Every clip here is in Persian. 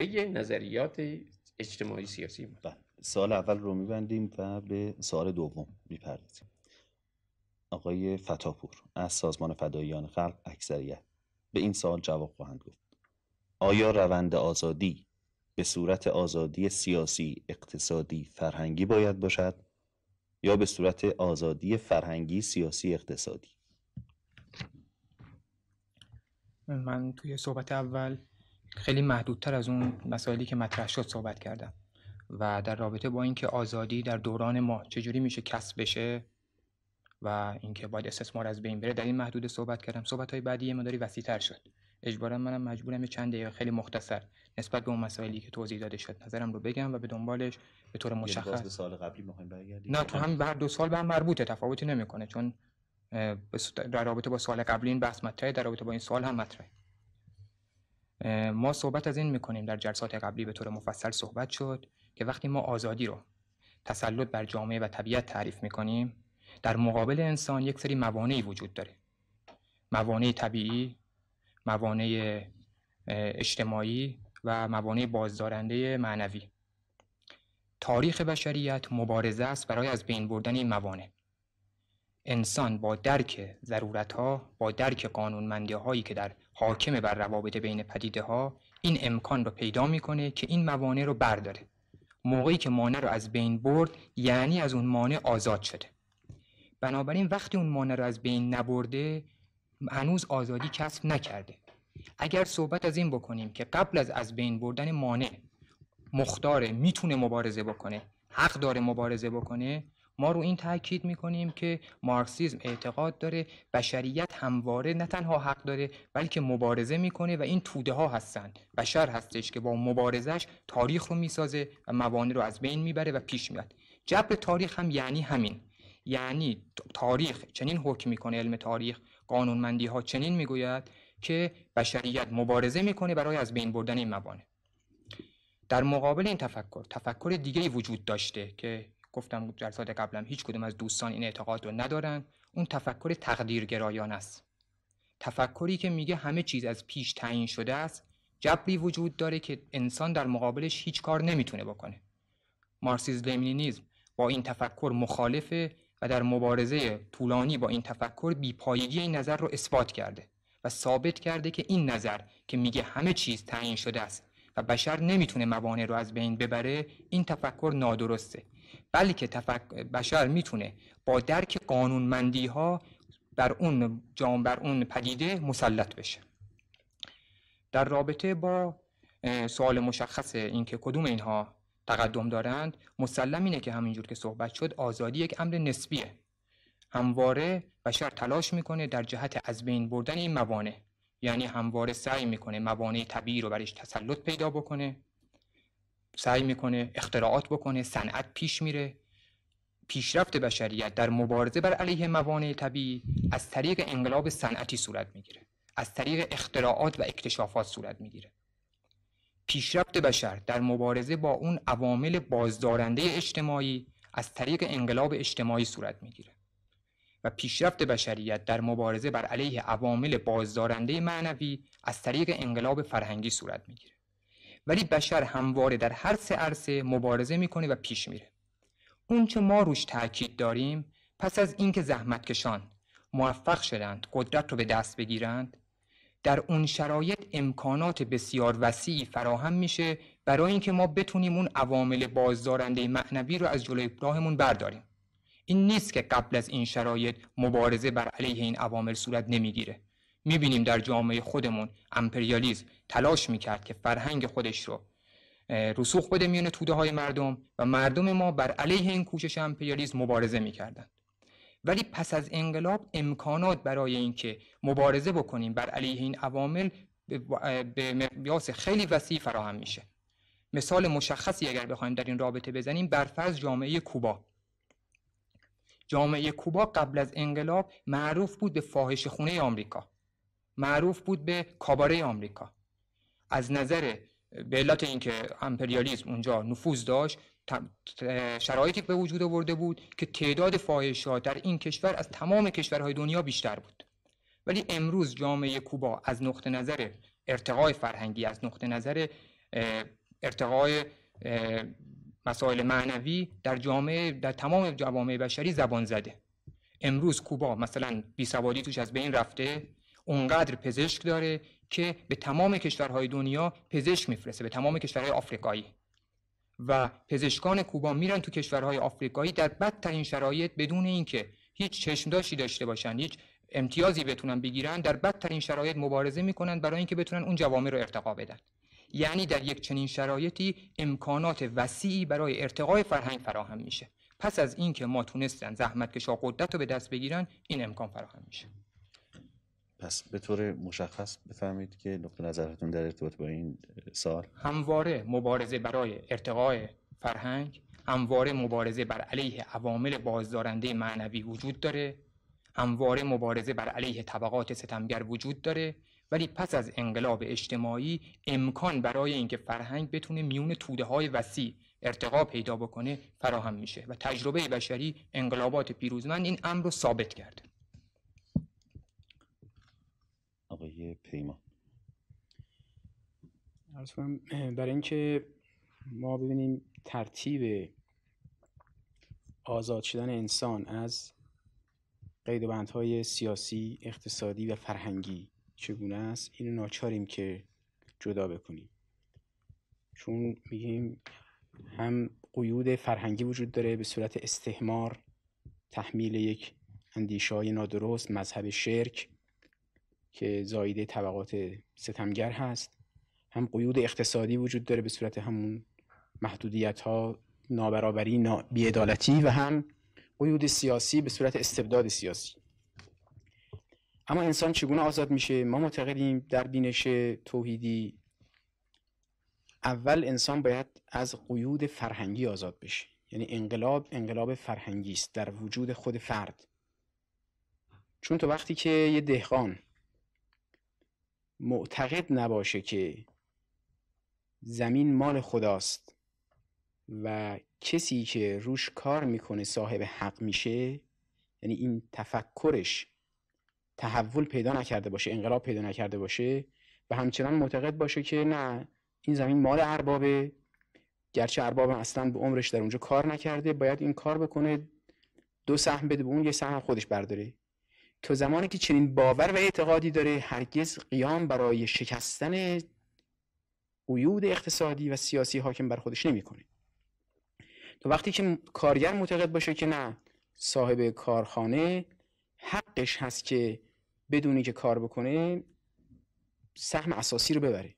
نظریات اجتماعی سیاسی بله. سال اول رو میبندیم و به سال دوم میپردازیم آقای فتاپور از سازمان فداییان خلق اکثریت به این سال جواب خواهند گفت آیا روند آزادی به صورت آزادی سیاسی، اقتصادی، فرهنگی باید باشد یا به صورت آزادی فرهنگی، سیاسی، اقتصادی؟ من توی صحبت اول خیلی محدودتر از اون مسائلی که مطرح شد صحبت کردم و در رابطه با اینکه آزادی در دوران ما چجوری میشه کسب بشه و اینکه باید استثمار از بین بره در این محدود صحبت کردم صحبت های بعدی یه مداری تر شد اجبارا منم مجبورم یه چند دقیقه خیلی مختصر نسبت به اون مسائلی که توضیح داده شد نظرم رو بگم و به دنبالش به طور یعنی مشخص به سال قبلی نه تو هم بر دو سال به هم مربوطه تفاوتی نمیکنه چون در رابطه با سال قبلی این بحث مطرحه در رابطه با این سال هم مطرحه ما صحبت از این میکنیم در جلسات قبلی به طور مفصل صحبت شد که وقتی ما آزادی رو تسلط بر جامعه و طبیعت تعریف میکنیم در مقابل انسان یک سری موانعی وجود داره موانع طبیعی موانع اجتماعی و موانع بازدارنده معنوی تاریخ بشریت مبارزه است برای از بین بردن این موانع انسان با درک ضرورت ها با درک قانونمندی هایی که در حاکم بر روابط بین پدیده ها این امکان رو پیدا میکنه که این موانع رو برداره موقعی که مانع رو از بین برد یعنی از اون مانع آزاد شده بنابراین وقتی اون مانع رو از بین نبرده هنوز آزادی کسب نکرده اگر صحبت از این بکنیم که قبل از از بین بردن مانع مختاره میتونه مبارزه بکنه حق داره مبارزه بکنه ما رو این تاکید میکنیم که مارکسیزم اعتقاد داره بشریت همواره نه تنها حق داره بلکه مبارزه میکنه و این توده ها هستن بشر هستش که با مبارزش تاریخ رو میسازه و موانع رو از بین میبره و پیش میاد جبر تاریخ هم یعنی همین یعنی تاریخ چنین حکم میکنه علم تاریخ قانونمندی ها چنین میگوید که بشریت مبارزه میکنه برای از بین بردن این موانع در مقابل این تفکر تفکر دیگه وجود داشته که گفتم جلسات قبلم هیچ کدوم از دوستان این اعتقاد رو ندارن اون تفکر تقدیرگرایان است تفکری که میگه همه چیز از پیش تعیین شده است جبری وجود داره که انسان در مقابلش هیچ کار نمیتونه بکنه مارسیز لنینیسم با این تفکر مخالفه و در مبارزه طولانی با این تفکر بیپایگی این نظر رو اثبات کرده و ثابت کرده که این نظر که میگه همه چیز تعیین شده است و بشر نمیتونه موانع رو از بین ببره این تفکر نادرسته بلکه تفکر بشر میتونه با درک قانونمندی ها بر اون جام بر اون پدیده مسلط بشه در رابطه با سوال مشخص اینکه کدوم اینها تقدم دارند مسلم اینه که همینجور که صحبت شد آزادی یک امر نسبیه همواره بشر تلاش میکنه در جهت از بین بردن این موانع یعنی همواره سعی میکنه موانع طبیعی رو برش تسلط پیدا بکنه سعی میکنه اختراعات بکنه صنعت پیش میره پیشرفت بشریت در مبارزه بر علیه موانع طبیعی از طریق انقلاب صنعتی صورت میگیره از طریق اختراعات و اکتشافات صورت میگیره پیشرفت بشر در مبارزه با اون عوامل بازدارنده اجتماعی از طریق انقلاب اجتماعی صورت میگیره و پیشرفت بشریت در مبارزه بر علیه عوامل بازدارنده معنوی از طریق انقلاب فرهنگی صورت میگیره ولی بشر همواره در هر سه عرصه مبارزه میکنه و پیش میره اون ما روش تاکید داریم پس از اینکه زحمتکشان موفق شدند قدرت رو به دست بگیرند در اون شرایط امکانات بسیار وسیعی فراهم میشه برای اینکه ما بتونیم اون عوامل بازدارنده معنوی رو از جلوی راهمون برداریم این نیست که قبل از این شرایط مبارزه بر علیه این عوامل صورت نمیگیره میبینیم در جامعه خودمون امپریالیز تلاش میکرد که فرهنگ خودش رو رسوخ بده میان توده های مردم و مردم ما بر علیه این کوشش امپریالیز مبارزه میکردند ولی پس از انقلاب امکانات برای اینکه مبارزه بکنیم بر علیه این عوامل به مقیاس خیلی وسیع فراهم میشه مثال مشخصی اگر بخوایم در این رابطه بزنیم برفرض جامعه کوبا جامعه کوبا قبل از انقلاب معروف بود به فاحش خونه آمریکا معروف بود به کاباره آمریکا از نظر به علت اینکه امپریالیسم اونجا نفوذ داشت شرایطی به وجود آورده بود که تعداد فاحشا در این کشور از تمام کشورهای دنیا بیشتر بود ولی امروز جامعه کوبا از نقطه نظر ارتقای فرهنگی از نقطه نظر ارتقای مسائل معنوی در جامعه در تمام جوامع بشری زبان زده امروز کوبا مثلا بیسوادی توش از بین رفته اونقدر پزشک داره که به تمام کشورهای دنیا پزشک میفرسته به تمام کشورهای آفریقایی و پزشکان کوبا میرن تو کشورهای آفریقایی در بدترین شرایط بدون اینکه هیچ داشتی داشته باشن هیچ امتیازی بتونن بگیرن در بدترین شرایط مبارزه میکنن برای اینکه بتونن اون جوامع رو ارتقا بدن یعنی در یک چنین شرایطی امکانات وسیعی برای ارتقای فرهنگ فراهم میشه پس از اینکه ما تونستن زحمتکشا قدرت رو به دست بگیرن این امکان فراهم میشه پس به طور مشخص بفهمید که نقطه نظرتون در ارتباط با این سال همواره مبارزه برای ارتقای فرهنگ همواره مبارزه بر علیه عوامل بازدارنده معنوی وجود داره همواره مبارزه بر علیه طبقات ستمگر وجود داره ولی پس از انقلاب اجتماعی امکان برای اینکه فرهنگ بتونه میون توده های وسیع ارتقا پیدا بکنه فراهم میشه و تجربه بشری انقلابات پیروزمند این امر رو ثابت کرده آقای پیمان برای اینکه ما ببینیم ترتیب آزاد شدن انسان از بندهای سیاسی، اقتصادی و فرهنگی چگونه است اینو ناچاریم که جدا بکنیم چون میگیم هم قیود فرهنگی وجود داره به صورت استعمار تحمیل یک اندیشه های نادرست مذهب شرک که زایده طبقات ستمگر هست هم قیود اقتصادی وجود داره به صورت همون محدودیت ها نابرابری نا... بیعدالتی و هم قیود سیاسی به صورت استبداد سیاسی اما انسان چگونه آزاد میشه ما معتقدیم در بینش توحیدی اول انسان باید از قیود فرهنگی آزاد بشه یعنی انقلاب انقلاب فرهنگی است در وجود خود فرد چون تو وقتی که یه دهقان معتقد نباشه که زمین مال خداست و کسی که روش کار میکنه صاحب حق میشه یعنی این تفکرش تحول پیدا نکرده باشه انقلاب پیدا نکرده باشه و همچنان معتقد باشه که نه این زمین مال اربابه گرچه ارباب اصلا به عمرش در اونجا کار نکرده باید این کار بکنه دو سهم بده به اون یه سهم خودش برداره تو زمانی که چنین باور و اعتقادی داره هرگز قیام برای شکستن قیود اقتصادی و سیاسی حاکم بر خودش نمیکنه تا وقتی که کارگر معتقد باشه که نه صاحب کارخانه حقش هست که بدونی که کار بکنه سهم اساسی رو ببره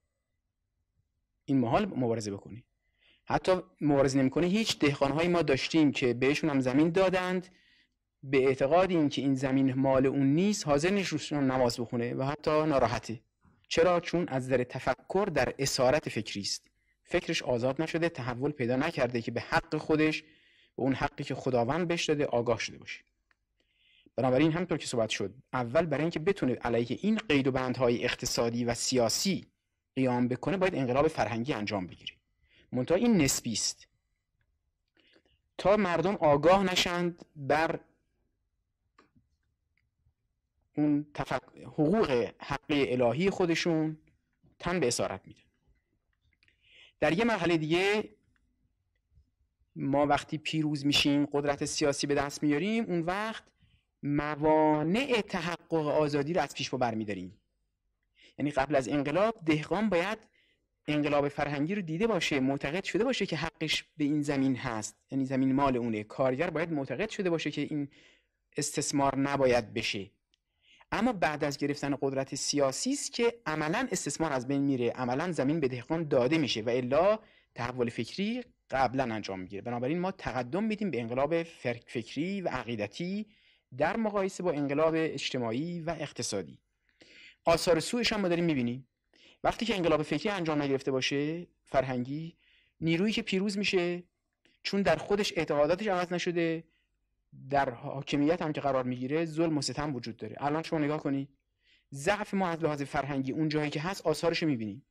این محال مبارزه بکنه حتی مبارزه نمیکنه هیچ دهقانهایی ما داشتیم که بهشون هم زمین دادند به اعتقاد اینکه این زمین مال اون نیست حاضر نیست روش نماز بخونه و حتی ناراحته چرا چون از در تفکر در اسارت فکری است فکرش آزاد نشده تحول پیدا نکرده که به حق خودش به اون حقی که خداوند بهش داده آگاه شده باشه بنابراین همطور که صحبت شد اول برای اینکه بتونه علیه این قید و بندهای اقتصادی و سیاسی قیام بکنه باید انقلاب فرهنگی انجام بگیره منتها این نسبی است تا مردم آگاه نشند بر اون حقوق حق الهی خودشون تن به اسارت میدن در یه مرحله دیگه ما وقتی پیروز میشیم قدرت سیاسی به دست میاریم اون وقت موانع تحقق آزادی رو از پیش بر برمیداریم یعنی قبل از انقلاب دهقان باید انقلاب فرهنگی رو دیده باشه معتقد شده باشه که حقش به این زمین هست یعنی زمین مال اونه کارگر باید معتقد شده باشه که این استثمار نباید بشه اما بعد از گرفتن قدرت سیاسی است که عملا استثمار از بین میره عملا زمین به دهقان داده میشه و الا تحول فکری قبلا انجام میگیره بنابراین ما تقدم میدیم به انقلاب فکری و عقیدتی در مقایسه با انقلاب اجتماعی و اقتصادی آثار سویش هم ما داریم میبینیم وقتی که انقلاب فکری انجام نگرفته باشه فرهنگی نیرویی که پیروز میشه چون در خودش اعتقاداتش عوض نشده در حاکمیت هم که قرار میگیره ظلم و ستم وجود داره الان شما نگاه کنی ضعف ما از لحاظ فرهنگی اون جایی که هست آثارش رو میبینیم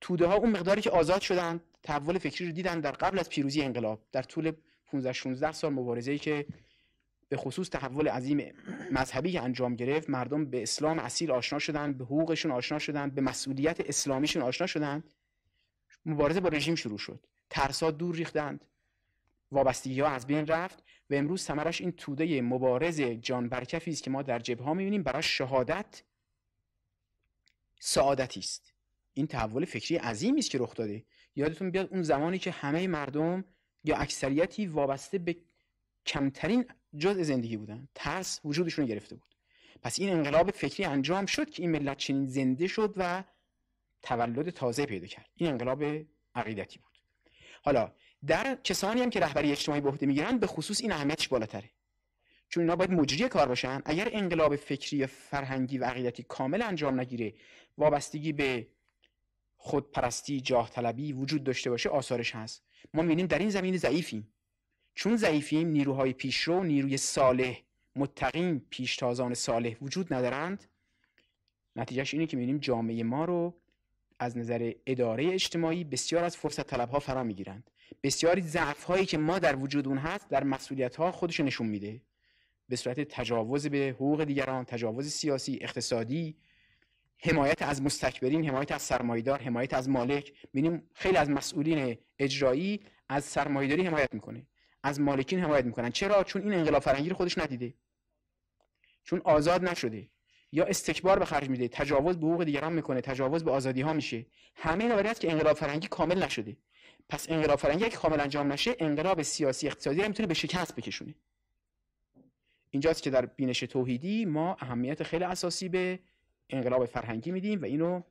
توده ها اون مقداری که آزاد شدن تحول فکری رو دیدن در قبل از پیروزی انقلاب در طول 15 16 سال مبارزه ای که به خصوص تحول عظیم مذهبی که انجام گرفت مردم به اسلام اصیل آشنا شدن به حقوقشون آشنا شدن به مسئولیت اسلامیشون آشنا شدن مبارزه با رژیم شروع شد ترسا دور ریختند وابستگی ها از بین رفت و امروز ثمرش این توده مبارز جان برکفی است که ما در جبه ها میبینیم برای شهادت سعادتی است این تحول فکری عظیمی است که رخ داده یادتون بیاد اون زمانی که همه مردم یا اکثریتی وابسته به کمترین جزء زندگی بودن ترس وجودشون گرفته بود پس این انقلاب فکری انجام شد که این ملت چنین زنده شد و تولد تازه پیدا کرد این انقلاب عقیدتی بود حالا در کسانی هم که رهبری اجتماعی به عهده میگیرن به خصوص این اهمیتش بالاتره چون اینا باید مجری کار باشن اگر انقلاب فکری فرهنگی و عقیدتی کامل انجام نگیره وابستگی به خودپرستی جاه طلبی وجود داشته باشه آثارش هست ما میبینیم در این زمین ضعیفیم چون ضعیفیم نیروهای پیشرو نیروی صالح متقین پیشتازان صالح وجود ندارند نتیجهش اینه که میبینیم جامعه ما رو از نظر اداره اجتماعی بسیار از فرصت طلب ها فرا میگیرند بسیاری ضعف هایی که ما در وجود اون هست در مسئولیت ها خودش نشون میده به صورت تجاوز به حقوق دیگران تجاوز سیاسی اقتصادی حمایت از مستکبرین حمایت از سرمایدار حمایت از مالک ببینیم خیلی از مسئولین اجرایی از سرمایداری حمایت میکنه از مالکین حمایت میکنن چرا چون این انقلاب فرهنگی رو خودش ندیده چون آزاد نشده یا استکبار به خرج میده تجاوز به حقوق دیگران میکنه تجاوز به آزادی ها میشه همه اینا که انقلاب فرنگی کامل نشده پس انقلاب فرنگی اگه کامل انجام نشه انقلاب سیاسی اقتصادی رو میتونه به شکست بکشونه اینجاست که در بینش توحیدی ما اهمیت خیلی اساسی به انقلاب فرهنگی میدیم و اینو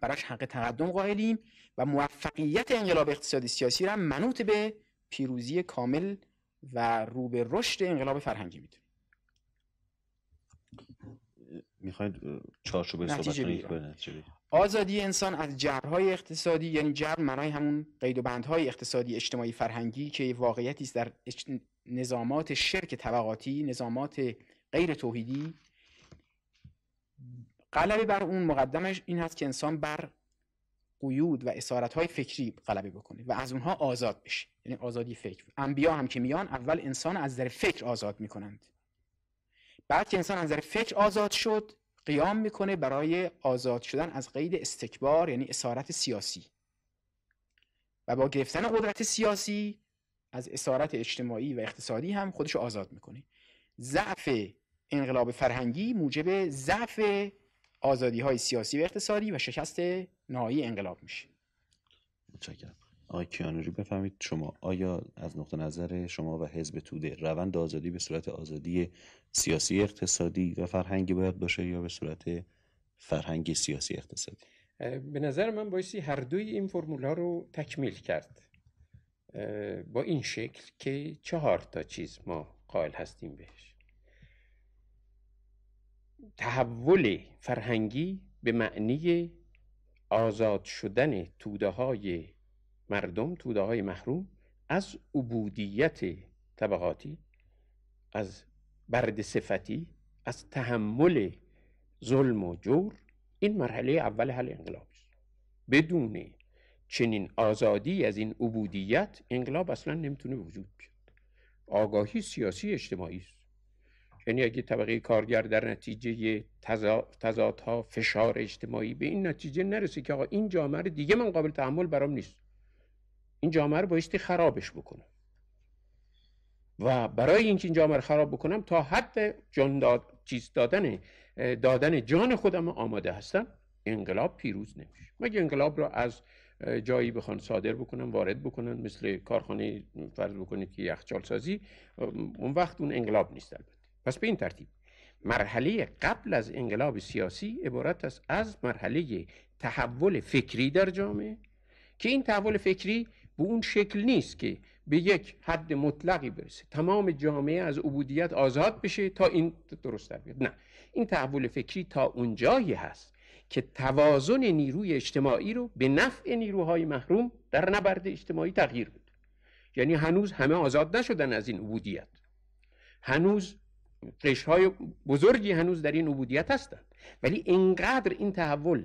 براش حق تقدم قائلیم و موفقیت انقلاب اقتصادی سیاسی را منوط به پیروزی کامل و روبه رشد انقلاب فرهنگی میدونیم میخواید چارچوب صحبت کنید بله، آزادی انسان از جرهای اقتصادی یعنی جر برای همون قید و بندهای اقتصادی اجتماعی فرهنگی که واقعیتی است در نظامات شرک طبقاتی نظامات غیر توحیدی غلبه بر اون مقدمش این هست که انسان بر قیود و اسارت فکری غلبه بکنه و از اونها آزاد بشه یعنی آزادی فکر انبیا هم که میان اول انسان از در فکر آزاد میکنند بعد که انسان از نظر فکر آزاد شد قیام میکنه برای آزاد شدن از قید استکبار یعنی اسارت سیاسی و با گرفتن قدرت سیاسی از اسارت اجتماعی و اقتصادی هم خودش آزاد میکنه ضعف انقلاب فرهنگی موجب ضعف آزادی های سیاسی و اقتصادی و شکست نهایی انقلاب میشه متشکرم آقای کیانوری بفهمید شما آیا از نقطه نظر شما و حزب توده روند آزادی به صورت آزادی سیاسی اقتصادی و فرهنگی باید باشه یا به صورت فرهنگ سیاسی اقتصادی به نظر من بایستی هر دوی این ها رو تکمیل کرد با این شکل که چهار تا چیز ما قائل هستیم بهش تحول فرهنگی به معنی آزاد شدن توده های مردم توده های محروم از عبودیت طبقاتی از برد صفتی از تحمل ظلم و جور این مرحله اول حل انقلاب است بدون چنین آزادی از این عبودیت انقلاب اصلا نمیتونه وجود بیاد آگاهی سیاسی اجتماعی است یعنی اگه طبقه کارگر در نتیجه تضادها فشار اجتماعی به این نتیجه نرسه که آقا این جامعه دیگه من قابل تحمل برام نیست این جامعه رو بایستی خرابش بکنم و برای اینکه این جامعه رو خراب بکنم تا حد جان داد... چیز دادن دادن جان خودم آماده هستم انقلاب پیروز نمیشه مگه انقلاب را از جایی بخوان صادر بکنم، وارد بکنن مثل کارخانه فرض بکنید که یخچال سازی اون وقت اون انقلاب نیست البته پس به این ترتیب مرحله قبل از انقلاب سیاسی عبارت است از مرحله تحول فکری در جامعه که این تحول فکری به اون شکل نیست که به یک حد مطلقی برسه تمام جامعه از عبودیت آزاد بشه تا این درست در بیاد نه این تحول فکری تا اونجایی هست که توازن نیروی اجتماعی رو به نفع نیروهای محروم در نبرد اجتماعی تغییر بده یعنی هنوز همه آزاد نشدن از این عبودیت هنوز قشرهای بزرگی هنوز در این عبودیت هستند ولی اینقدر این تحول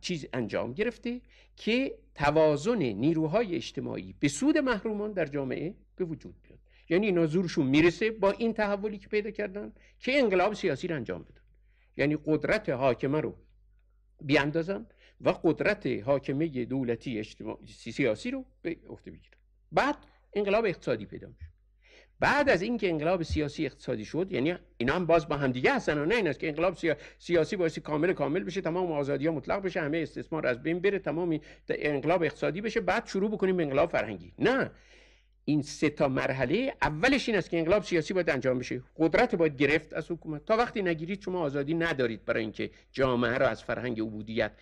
چیز انجام گرفته که توازن نیروهای اجتماعی به سود محرومان در جامعه به وجود بیاد یعنی اینا زورشون میرسه با این تحولی که پیدا کردن که انقلاب سیاسی رو انجام بدن یعنی قدرت حاکمه رو بیاندازن و قدرت حاکمه دولتی اجتماعی سیاسی رو به عهده بگیرن بعد انقلاب اقتصادی پیدا میشه بعد از اینکه انقلاب سیاسی اقتصادی شد یعنی اینا هم باز با هم دیگه هستن و نه این است که انقلاب سیاسی باعث کامل کامل بشه تمام آزادی ها مطلق بشه همه استثمار از بین بره تمام انقلاب اقتصادی بشه بعد شروع بکنیم به انقلاب فرهنگی نه این سه تا مرحله اولش این است که انقلاب سیاسی باید انجام بشه قدرت باید گرفت از حکومت تا وقتی نگیرید شما آزادی ندارید برای اینکه جامعه را از فرهنگ عبودیت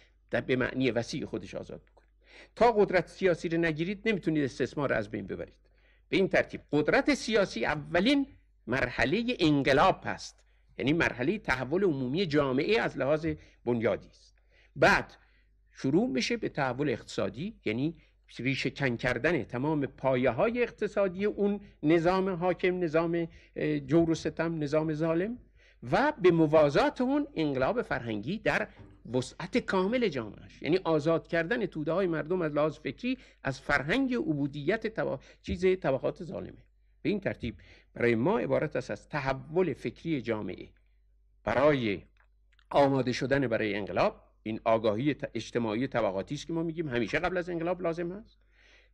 به معنی وسیع خودش آزاد بکنید تا قدرت سیاسی رو نگیرید نمیتونید استثمار از بین ببرید به این ترتیب قدرت سیاسی اولین مرحله انقلاب است یعنی مرحله تحول عمومی جامعه از لحاظ بنیادی است بعد شروع میشه به تحول اقتصادی یعنی ریشه کن کردن تمام پایه های اقتصادی اون نظام حاکم نظام جور و ستم نظام ظالم و به موازات اون انقلاب فرهنگی در وسعت کامل جامعش یعنی آزاد کردن توده های مردم از لحاظ فکری از فرهنگ عبودیت چیز طبقات ظالمه به این ترتیب برای ما عبارت است از تحول فکری جامعه برای آماده شدن برای انقلاب این آگاهی اجتماعی طبقاتی است که ما میگیم همیشه قبل از انقلاب لازم هست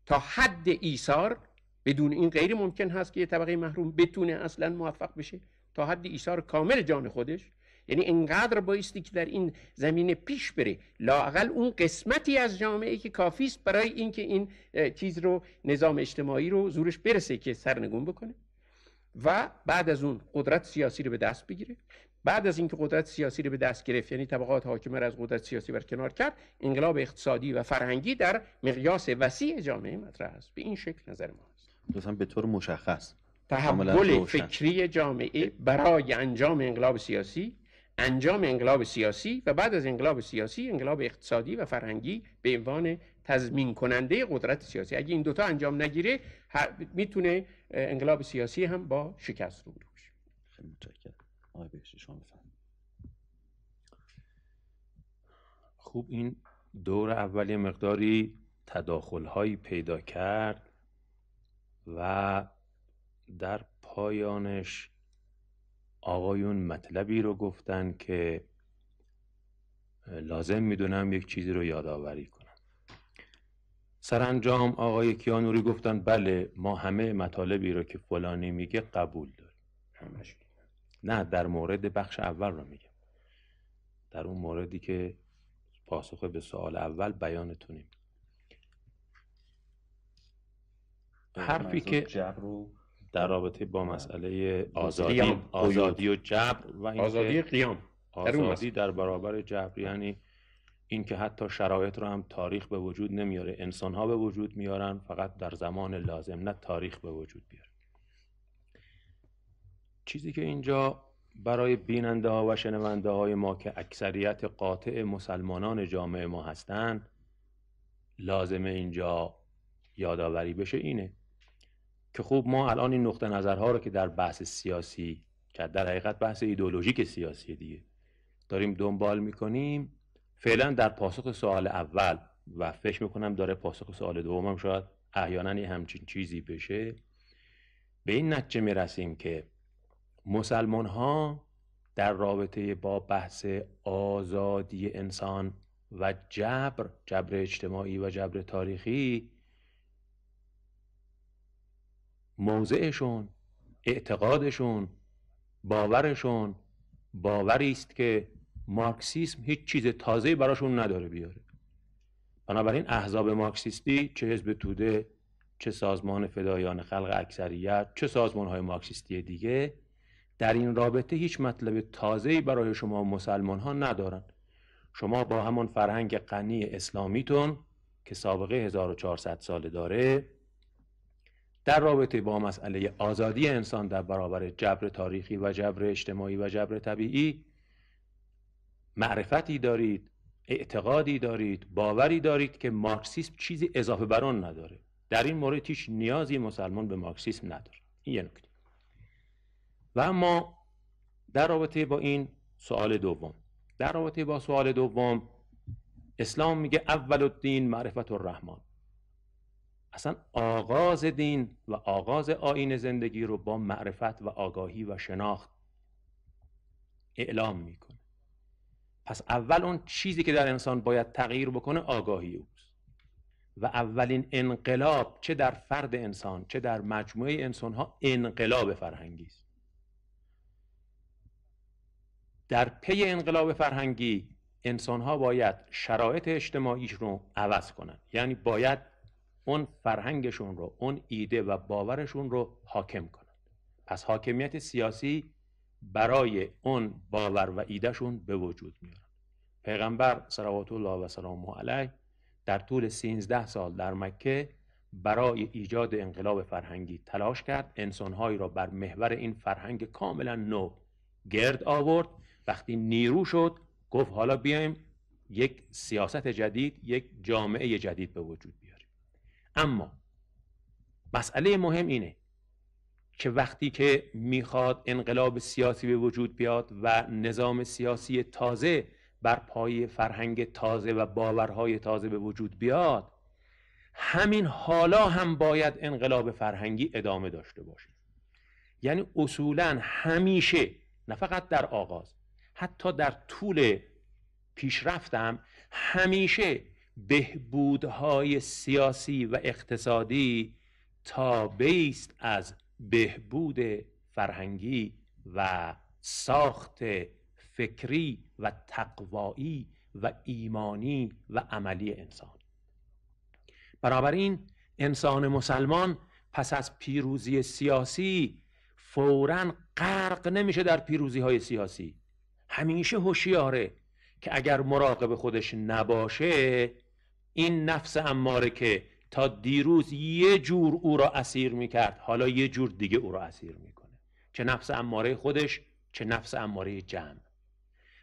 تا حد ایثار بدون این غیر ممکن هست که یه طبقه محروم بتونه اصلا موفق بشه تا حد ایثار کامل جان خودش یعنی انقدر بایستی که در این زمینه پیش بره لاقل اون قسمتی از جامعه که کافی است برای اینکه این چیز رو نظام اجتماعی رو زورش برسه که سرنگون بکنه و بعد از اون قدرت سیاسی رو به دست بگیره بعد از اینکه قدرت سیاسی رو به دست گرفت یعنی طبقات حاکمه رو از قدرت سیاسی بر کنار کرد انقلاب اقتصادی و فرهنگی در مقیاس وسیع جامعه مطرح است به این شکل نظر ما است خب، به طور مشخص تحول فکری جامعه برای انجام انقلاب سیاسی انجام انقلاب سیاسی و بعد از انقلاب سیاسی انقلاب اقتصادی و فرهنگی به عنوان تضمین کننده قدرت سیاسی اگه این دوتا انجام نگیره میتونه انقلاب سیاسی هم با شکست رو بشه خیلی شما خوب این دور اولی مقداری تداخل هایی پیدا کرد و در پایانش آقایون مطلبی رو گفتن که لازم میدونم یک چیزی رو یادآوری کنم سرانجام آقای کیانوری گفتن بله ما همه مطالبی رو که فلانی میگه قبول داریم نه در مورد بخش اول رو میگم در اون موردی که پاسخ به سوال اول بیانتونیم حرفی که جبرو در رابطه با مسئله آزادی آزادی و جبر و آزادی قیام آزادی در برابر جبر یعنی اینکه حتی شرایط رو هم تاریخ به وجود نمیاره انسان ها به وجود میارن فقط در زمان لازم نه تاریخ به وجود بیاره چیزی که اینجا برای بیننده ها و شنونده های ما که اکثریت قاطع مسلمانان جامعه ما هستند لازم اینجا یادآوری بشه اینه که خوب ما الان این نقطه نظرها رو که در بحث سیاسی که در حقیقت بحث ایدولوژیک سیاسی دیگه داریم دنبال میکنیم فعلا در پاسخ سوال اول و فکر میکنم داره پاسخ سوال دومم شاید احیانا همچین چیزی بشه به این نتیجه میرسیم که مسلمان ها در رابطه با بحث آزادی انسان و جبر جبر اجتماعی و جبر تاریخی موضعشون اعتقادشون باورشون باوری است که مارکسیسم هیچ چیز تازه براشون نداره بیاره بنابراین احزاب مارکسیستی چه حزب توده چه سازمان فدایان خلق اکثریت چه سازمان های مارکسیستی دیگه در این رابطه هیچ مطلب تازه برای شما مسلمان ها ندارن شما با همان فرهنگ غنی اسلامیتون که سابقه 1400 ساله داره در رابطه با مسئله آزادی انسان در برابر جبر تاریخی و جبر اجتماعی و جبر طبیعی معرفتی دارید اعتقادی دارید باوری دارید که مارکسیسم چیزی اضافه آن نداره در این مورد هیچ نیازی مسلمان به مارکسیسم نداره این یه نکته و اما در رابطه با این سوال دوم در رابطه با سوال دوم اسلام میگه اول الدین معرفت الرحمن اصلا آغاز دین و آغاز آین زندگی رو با معرفت و آگاهی و شناخت اعلام میکنه پس اول اون چیزی که در انسان باید تغییر بکنه آگاهی اوست و اولین انقلاب چه در فرد انسان چه در مجموعه انسان ها انقلاب فرهنگی است در پی انقلاب فرهنگی انسان ها باید شرایط اجتماعیش رو عوض کنند یعنی باید اون فرهنگشون رو اون ایده و باورشون رو حاکم کنند پس حاکمیت سیاسی برای اون باور و ایدهشون به وجود میارن پیغمبر صلوات الله و سلام علیه در طول 13 سال در مکه برای ایجاد انقلاب فرهنگی تلاش کرد انسانهایی را بر محور این فرهنگ کاملا نو گرد آورد وقتی نیرو شد گفت حالا بیایم یک سیاست جدید یک جامعه جدید به وجود اما مسئله مهم اینه که وقتی که میخواد انقلاب سیاسی به وجود بیاد و نظام سیاسی تازه بر پای فرهنگ تازه و باورهای تازه به وجود بیاد همین حالا هم باید انقلاب فرهنگی ادامه داشته باشه یعنی اصولا همیشه نه فقط در آغاز حتی در طول پیشرفتم همیشه بهبودهای سیاسی و اقتصادی تابیست از بهبود فرهنگی و ساخت فکری و تقوایی و ایمانی و عملی انسان بنابراین انسان مسلمان پس از پیروزی سیاسی فورا غرق نمیشه در پیروزی های سیاسی همیشه هوشیاره که اگر مراقب خودش نباشه این نفس اماره که تا دیروز یه جور او را اسیر میکرد حالا یه جور دیگه او را اسیر میکنه چه نفس اماره خودش چه نفس اماره جمع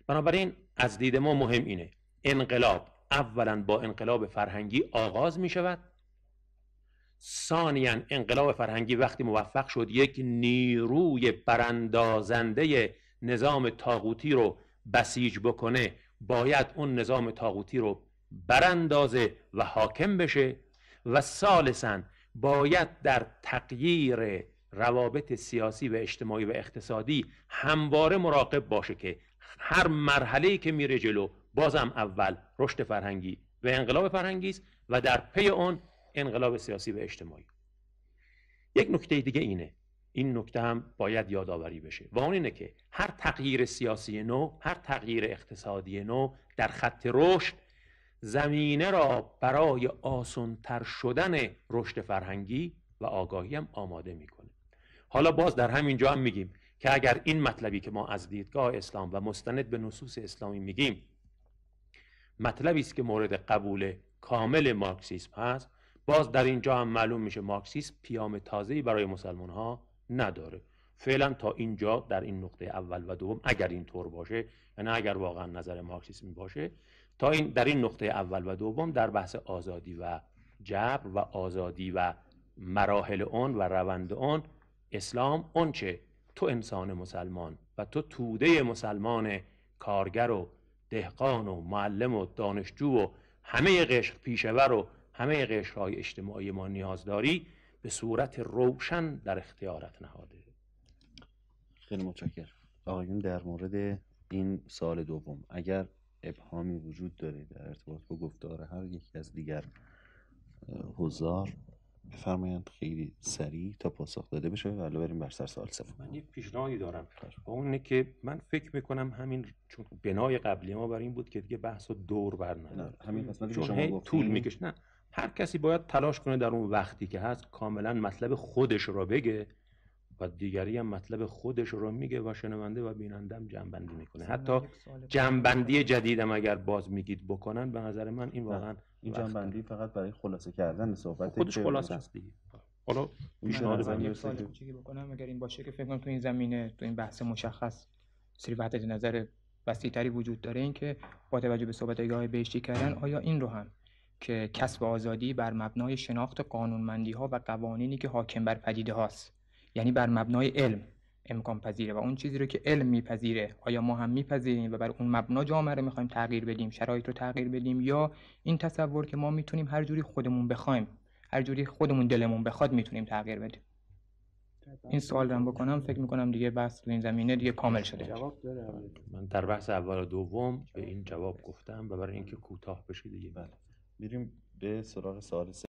بنابراین از دید ما مهم اینه انقلاب اولا با انقلاب فرهنگی آغاز می شود ثانیاً انقلاب فرهنگی وقتی موفق شد یک نیروی براندازنده نظام تاغوتی رو بسیج بکنه باید اون نظام تاغوتی رو براندازه و حاکم بشه و سالسا باید در تغییر روابط سیاسی و اجتماعی و اقتصادی همواره مراقب باشه که هر مرحله ای که میره جلو بازم اول رشد فرهنگی و انقلاب فرهنگی است و در پی آن انقلاب سیاسی و اجتماعی یک نکته دیگه اینه این نکته هم باید یادآوری بشه و اون اینه که هر تغییر سیاسی نو هر تغییر اقتصادی نو در خط رشد زمینه را برای آسانتر شدن رشد فرهنگی و آگاهی هم آماده میکنه حالا باز در همین جا هم میگیم که اگر این مطلبی که ما از دیدگاه اسلام و مستند به نصوص اسلامی میگیم مطلبی است که مورد قبول کامل مارکسیسم هست باز در اینجا هم معلوم میشه مارکسیسم پیام تازه‌ای برای مسلمان ها نداره فعلا تا اینجا در این نقطه اول و دوم اگر این طور باشه یعنی اگر واقعا نظر مارکسیسم باشه تا این در این نقطه اول و دوم در بحث آزادی و جبر و آزادی و مراحل اون و روند اون اسلام اونچه تو انسان مسلمان و تو توده مسلمان کارگر و دهقان و معلم و دانشجو و همه قشر پیشور و همه قشرهای اجتماعی ما نیاز داری به صورت روشن در اختیارت نهاده خیلی متشکرم آقایون در مورد این سال دوم اگر ابهامی وجود داره در ارتباط با گفتار هر یکی از دیگر حضار بفرمایند خیلی سریع تا پاسخ داده بشه و بریم بر سر سوال سوم من یه پیشنهادی دارم با اونه که من فکر میکنم همین چون بنای قبلی ما برای این بود که دیگه بحث رو دور بر نه همین شما طول میکشه نه هر کسی باید تلاش کنه در اون وقتی که هست کاملا مطلب خودش را بگه و دیگری هم مطلب خودش رو میگه و شنونده و بینندم هم جنبندی میکنه حتی جنبندی جدیدم اگر باز میگید بکنن به نظر من این واقعا این جنبندی فقط برای خلاصه کردن صحبت خودش خلاصه است دیگه حالا پیشنهاد بکنم اگر این باشه که فکر کنم تو این زمینه تو این بحث مشخص سری نظر وسیعتری وجود داره این که با توجه به صحبت های بهشتی کردن آیا این رو هم که کسب آزادی بر مبنای شناخت قانونمندی ها و قوانینی که حاکم بر پدیده هاست یعنی بر مبنای علم امکان پذیره و اون چیزی رو که علم میپذیره آیا ما هم میپذیریم و بر اون مبنا جامعه رو میخوایم تغییر بدیم شرایط رو تغییر بدیم یا این تصور که ما میتونیم هر جوری خودمون بخوایم هر جوری خودمون دلمون بخواد میتونیم تغییر بدیم این سوال رو بکنم فکر میکنم دیگه بحث تو این زمینه دیگه کامل شده من در بحث اول و دوم به این جواب گفتم و برای اینکه کوتاه بشه دیگه بله میریم به سراغ سوال